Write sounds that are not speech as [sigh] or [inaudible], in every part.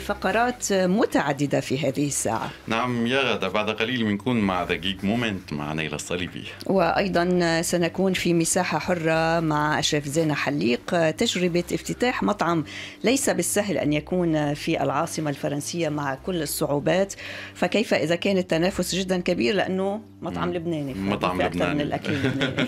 فقرات متعددة في هذه الساعة نعم يا غدا بعد قليل بنكون مع ذا جيك مومنت مع نيلة الصليبي وأيضا سنكون في مساحة حرة مع أشرف زينة حليق تجربة افتتاح مطعم ليس بالسهل أن يكون في العاصمة الفرنسية مع كل الصعوبات فكيف إذا كان التنافس جدا كبير لأنه مطعم لبناني مطعم لبناني من الأكل [laughs] اللبناني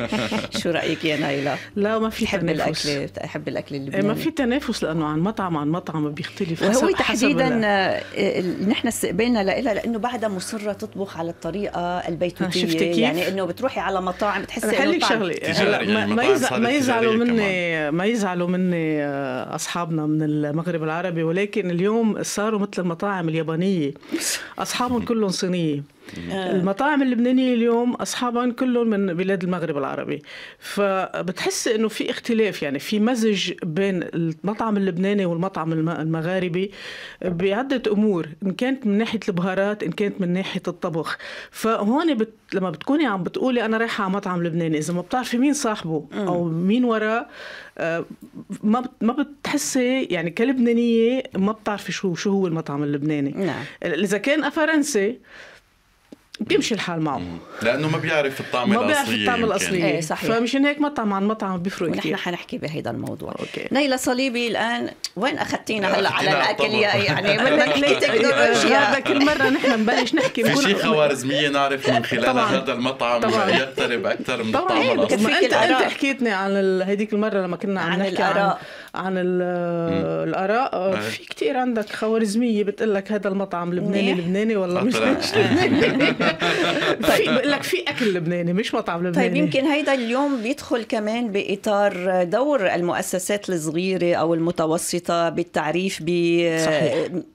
[laughs] شو رأيك يا نايلة؟ لا ما في تحب الأكل تحب الأكل إيه، اللبناني ما في تنافس لأنه عن مطعم عن مطعم يختلف وهو تحديدا آه، نحن استقبلنا لها لانه بعدها مصره تطبخ على الطريقه آه، البيتوتيه يعني انه بتروحي على مطاعم بتحسي انه طعم شغله هلا آه، يعني ما يزعل ما يزعلوا مني ما يزعلوا مني اصحابنا من المغرب العربي ولكن اليوم صاروا مثل المطاعم اليابانيه اصحابهم كلهم صينيه آه. المطاعم اللبنانيه اليوم اصحابها كلهم من بلاد المغرب العربي فبتحس انه في اختلاف يعني في مزج بين المطعم اللبناني والمطعم المغاربي بعده امور ان كانت من ناحيه البهارات ان كانت من ناحيه الطبخ فهون بت... لما بتكوني عم بتقولي انا رايحه على مطعم لبناني اذا ما بتعرفي مين صاحبه او مين وراه آه، ما ما بتحسي يعني كلبنانيه ما بتعرفي شو شو هو المطعم اللبناني نعم. اذا كان فرنسي بيمشي الحال معه لانه ما بيعرف الطعم الاصلي ما بيعرف الطعم الاصلي ايه صحيح فمشان هيك مطعم عن مطعم بيفرق كثير نحن حنحكي بهيدا الموضوع أوكي. نيلا صليبي الان وين اخذتينا هلا على الاكل يا يعني بدك ليتكنولوجيا بدك كل مره نحن نبلش نحكي في شيء [laughs] خوارزميه نعرف من خلال طبعاً. هذا المطعم يقترب اكثر من الطعم إيه، الاصلي انت انت حكيتني عن هذيك المره لما كنا عم نحكي عن عن الاراء آه، في كتير عندك خوارزميه بتقول لك هذا المطعم لبناني لبناني ولا مش, لبناني [laughs] طيب بقول لك في اكل لبناني مش مطعم لبناني طيب يمكن هيدا اليوم بيدخل كمان باطار دور المؤسسات الصغيره او المتوسطه بالتعريف ب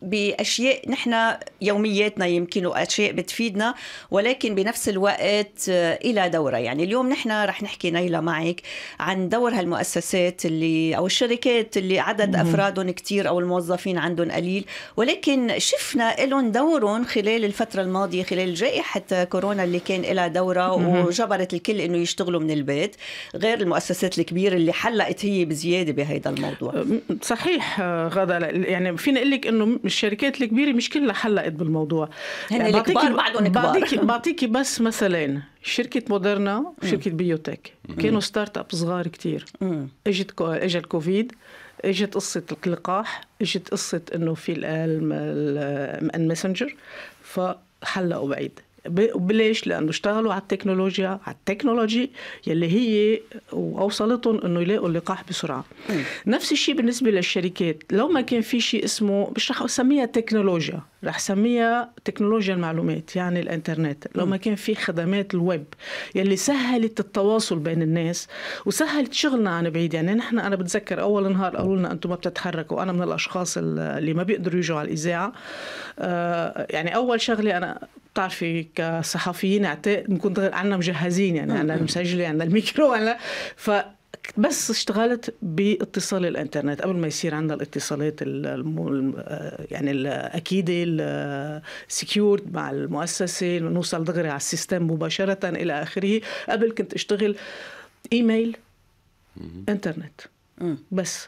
باشياء نحن يومياتنا يمكن واشياء بتفيدنا ولكن بنفس الوقت آه، الى دورها يعني اليوم نحن رح نحكي نيلا معك عن دور هالمؤسسات اللي او الشركات الشركات اللي عدد افرادهم كثير او الموظفين عندهم قليل ولكن شفنا لهم دورهم خلال الفتره الماضيه خلال جائحه كورونا اللي كان لها دوره وجبرت الكل انه يشتغلوا من البيت غير المؤسسات الكبيره اللي حلقت هي بزياده بهذا الموضوع صحيح آه، غدا يعني فينا اقول لك انه الشركات الكبيره مش كلها حلقت بالموضوع هن يعني الكبار بعدهم كبار بعطيكي بس مثلين شركة مودرنا وشركة بيوتك كانوا ستارت اب صغار كثير اجت كو... اجى الكوفيد اجت قصة اللقاح اجت قصة انه في الماسنجر فحلقوا بعيد ليش؟ لانه اشتغلوا على التكنولوجيا على التكنولوجي يلي هي واوصلتهم انه يلاقوا اللقاح بسرعه. نفس الشيء بالنسبه للشركات، لو ما كان في شيء اسمه مش رح اسميها تكنولوجيا، رح سميها تكنولوجيا المعلومات يعني الانترنت لو ما كان في خدمات الويب يلي سهلت التواصل بين الناس وسهلت شغلنا عن بعيد يعني نحن انا بتذكر اول نهار قالوا لنا انتم ما بتتحركوا انا من الاشخاص اللي ما بيقدروا يجوا على الاذاعه آه يعني اول شغله انا بتعرفي كصحفيين نكون عندنا مجهزين يعني عندنا المسجله عندنا الميكرو عندنا ف بس اشتغلت باتصال الانترنت قبل ما يصير عندنا الاتصالات المو... آه، يعني الاكيده السكيورد مع المؤسسه نوصل دغري على السيستم مباشره الى اخره قبل كنت اشتغل ايميل انترنت بس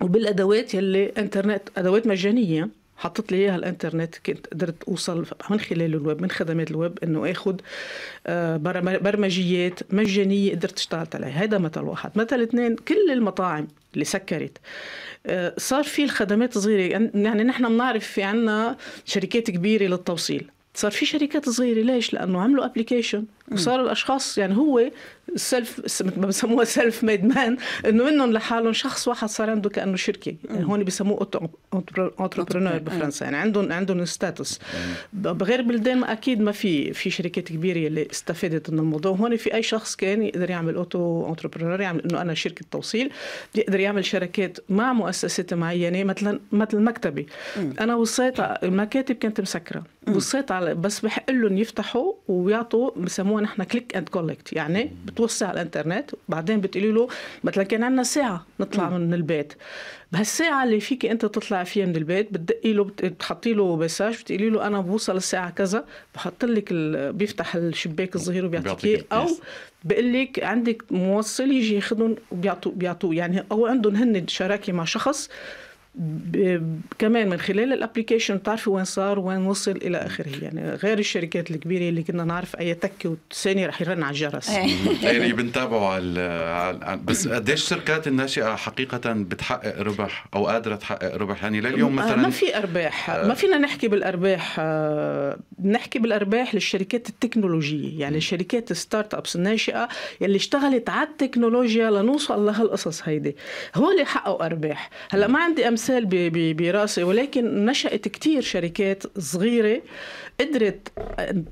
وبالادوات يلي انترنت ادوات مجانيه حطت لي اياها الانترنت كنت قدرت اوصل من خلال الويب من خدمات الويب انه اخذ آه، برمجيات مجانيه قدرت اشتغلت عليها هذا مثل واحد مثل اثنين كل المطاعم اللي سكرت آه، صار في الخدمات صغيره يعني, يعني نحن بنعرف في عنا شركات كبيره للتوصيل صار في شركات صغيره ليش لانه عملوا ابلكيشن وصاروا الاشخاص يعني هو سيلف ما بسموها سيلف ميد مان انه منهم لحالهم شخص واحد صار عنده كانه شركه يعني هون بسموه انتربرونور بفرنسا يعني عندهم عندهم ستاتس بغير بلدان اكيد ما في في شركات كبيره اللي استفادت من الموضوع هون في اي شخص كان يقدر يعمل اوتو انتربرونور يعمل انه انا شركه توصيل بيقدر يعمل شركات مع مؤسسات معينه مثلا مثل مكتبي انا وصيت المكاتب كانت مسكره وصيت على بس بحق لهم يفتحوا ويعطوا بسموها بنسموها نحن كليك اند كولكت يعني بتوصي على الانترنت بعدين بتقولي له مثلا كان عندنا ساعه نطلع من البيت بهالساعه اللي فيك انت تطلع فيها من البيت بتدقي له بتحطي له مساج بتقولي له انا بوصل الساعه كذا بحط لك ال... بيفتح الشباك الصغير وبيعطيك او بقول لك عندك موصل يجي ياخذهم وبيعطوا بيعطوا يعني او عندهم هن شراكه مع شخص كمان من خلال الابلكيشن بتعرفي وين صار وين وصل الى اخره يعني غير الشركات الكبيره اللي كنا نعرف اي تكه وثانيه رح يرن على الجرس إيه. [laughs] يعني بنتابعوا على بس قديش الشركات الناشئه حقيقه بتحقق ربح او قادره تحقق ربح يعني لليوم آه، مثلا ما في ارباح آه. ما فينا نحكي بالارباح آه، نحكي بالارباح للشركات التكنولوجيه يعني الشركات الستارت ابس الناشئه يلي اشتغلت على التكنولوجيا لنوصل لهالقصص هيدي هو اللي حققوا ارباح هلا ما عندي أمس مثال براسي ولكن نشأت كتير شركات صغيرة قدرت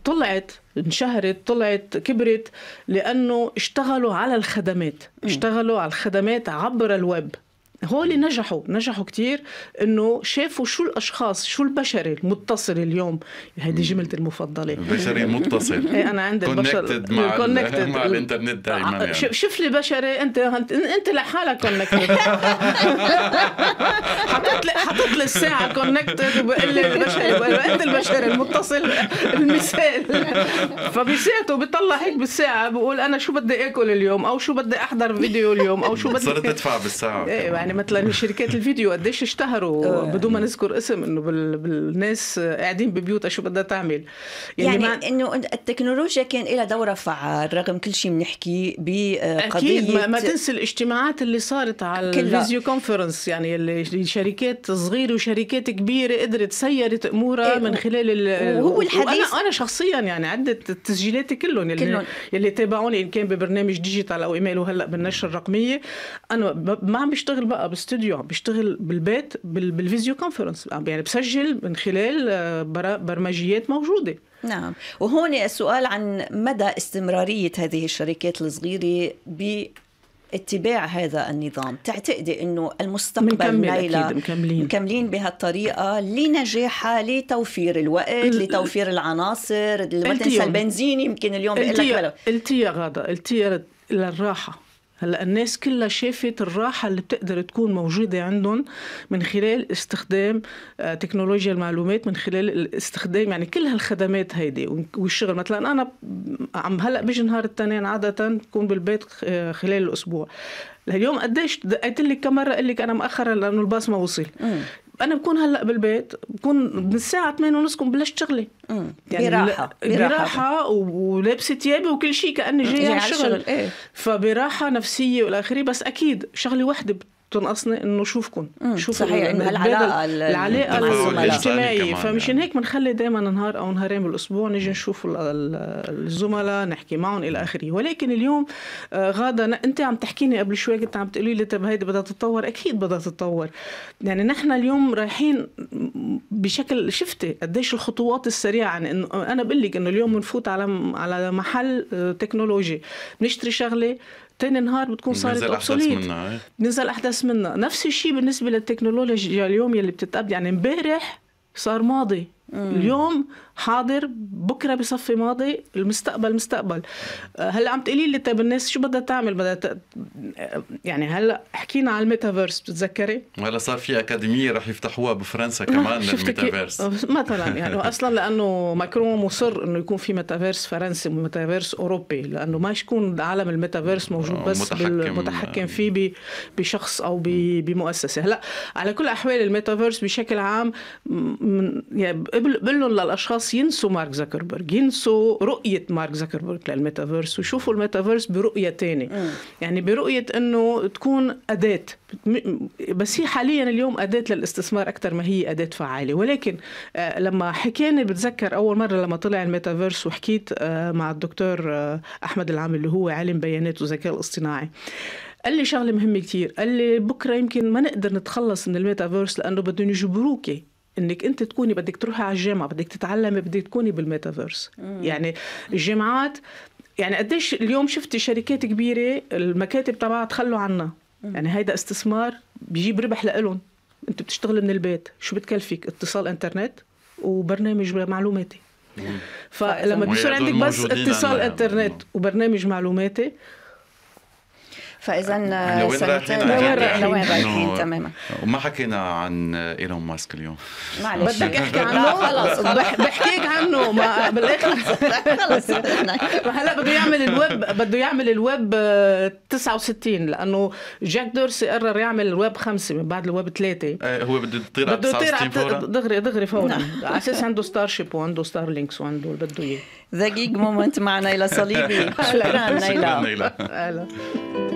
طلعت انشهرت طلعت كبرت لأنه اشتغلوا على الخدمات اشتغلوا على الخدمات عبر الويب هول نجحوا نجحوا كتير انه شافوا شو الاشخاص شو البشري المتصل اليوم هذه جملتي المفضله البشري متصل ايه انا عندي البشر مع, مع الانترنت دائما آه، آه، يعني. شوف لي بشري انت انت لحالك كونكتد [laughs] حطيت لي حطيت لي الساعه كونكتد وبقول لي البشري انت البشري المتصل المثال فبساعته بيطلع هيك بالساعه بقول انا شو بدي اكل اليوم او شو بدي احضر فيديو اليوم او شو بدي صرت تدفع بالساعه إيه، يعني يعني مثلا شركات الفيديو قديش اشتهروا آه، يعني بدون ما نذكر اسم انه بالناس قاعدين ببيوتها شو بدها تعمل يعني, يعني ما... انه التكنولوجيا كان لها دوره فعال رغم كل شيء بنحكي بقضيه اكيد ما, ما تنسى الاجتماعات اللي صارت على الفيديو كونفرنس يعني اللي شركات صغيره وشركات كبيره قدرت سيرت امورها إيه من خلال ال... وهو الحديث وانا انا شخصيا يعني عدت تسجيلاتي كلهم يلي كلهم. يلي تابعوني ان كان ببرنامج ديجيتال او ايميل وهلا بالنشر الرقميه انا ما عم بشتغل بقى بقى باستوديو بيشتغل بالبيت بالفيديو كونفرنس يعني بسجل من خلال آه، برمجيات موجوده نعم وهون السؤال عن مدى استمراريه هذه الشركات الصغيره ب اتباع هذا النظام تعتقدي انه المستقبل أكيد. مكملين. مكملين بهالطريقه لنجاحها لتوفير الوقت لتوفير العناصر ما تنسى البنزين يمكن اليوم بقول لك قلتي يا غاده قلتي للراحه هلا الناس كلها شافت الراحه اللي بتقدر تكون موجوده عندهم من خلال استخدام آه، تكنولوجيا المعلومات من خلال استخدام يعني كل هالخدمات هيدي والشغل مثلا انا عم هلا بيجي نهار التنين عاده بكون بالبيت آه، خلال الاسبوع اليوم قديش دقيت لك كم مره قال لك انا مأخره لانه الباص ما وصل انا بكون هلا بالبيت بكون من الساعه 8 ونص كون بلشت شغلي يعني براحه براحه ولابسه ثيابي وكل شيء كاني جايه على الشغل إيه؟ فبراحه نفسيه والى اخره بس اكيد شغله وحده تنقصني انه شوفكم شوفوا صحيح انه العلاقه العلاقه الاجتماعيه فمشان يعني. هيك بنخلي دائما نهار او نهارين بالاسبوع نيجي نشوف الزملاء نحكي معهم الى اخره ولكن اليوم آه، غاده انت عم تحكيني قبل شوي كنت عم تقولي لي طب هيدي بدها تتطور اكيد بدها تتطور يعني نحن اليوم رايحين بشكل شفتي قديش الخطوات السريعه يعني انه انا بقول لك انه اليوم بنفوت على على محل آه، تكنولوجي بنشتري شغله تاني نهار بتكون صارت اوبسوليت إيه. بنزل احدث منها نفس الشيء بالنسبه للتكنولوجيا اليوم يلي بتتقبل يعني امبارح صار ماضي مم. اليوم حاضر بكره بصفي ماضي المستقبل مستقبل آه، هلا عم تقولي لي طيب الناس شو بدها تعمل بدها ت... يعني هلا حكينا على الميتافيرس بتتذكري هلا صار في اكاديميه رح يفتحوها بفرنسا [laughs] كمان للميتافيرس [laughs] مثلا يعني اصلا لانه ماكرون مصر انه يكون في ميتافيرس فرنسي وميتافيرس اوروبي لانه ما يكون عالم الميتافيرس موجود بس متحكم فيه ب... بشخص او ب... بمؤسسه هلا على كل احوال الميتافيرس بشكل عام من... يعني بقول للاشخاص ينسوا مارك زكربرج ينسوا رؤيه مارك زكربرج للميتافيرس ويشوفوا الميتافيرس برؤيه تانية يعني برؤيه انه تكون اداه بس هي حاليا اليوم اداه للاستثمار اكثر ما هي اداه فعاله ولكن آه، لما حكينا بتذكر اول مره لما طلع الميتافيرس وحكيت آه، مع الدكتور آه، احمد العام اللي هو عالم بيانات وذكاء الاصطناعي قال لي شغله مهمه كثير قال لي بكره يمكن ما نقدر نتخلص من الميتافيرس لانه بدهم يجبروكي انك انت تكوني بدك تروحي على الجامعه بدك تتعلمي بدك تكوني بالميتافيرس يعني الجامعات يعني قديش اليوم شفتي شركات كبيره المكاتب تبعها تخلوا عنا يعني هيدا استثمار بيجيب ربح لإلهم انت بتشتغل من البيت شو بتكلفك اتصال انترنت وبرنامج معلوماتي فلما بيصير عندك بس اتصال انترنت وبرنامج معلوماتي فاذا سنتين آه، لوين رايحين تماما وما حكينا عن ايلون ماسك اليوم معلش بدك احكي عنه خلص بحكيك عنه ما [laughs] بالاخر خلص هلا بده يعمل الويب بده يعمل الويب 69 آه، لانه جاك دورسي قرر يعمل الويب خمسه من بعد الويب ثلاثه آه، هو بده يطير بده يطير دغري دغري فورا نعم. على اساس عنده ستار شيب وعنده ستار لينكس وعنده اللي بده اياه ذا جيج مومنت مع نيلا صليبي شكرا نيلا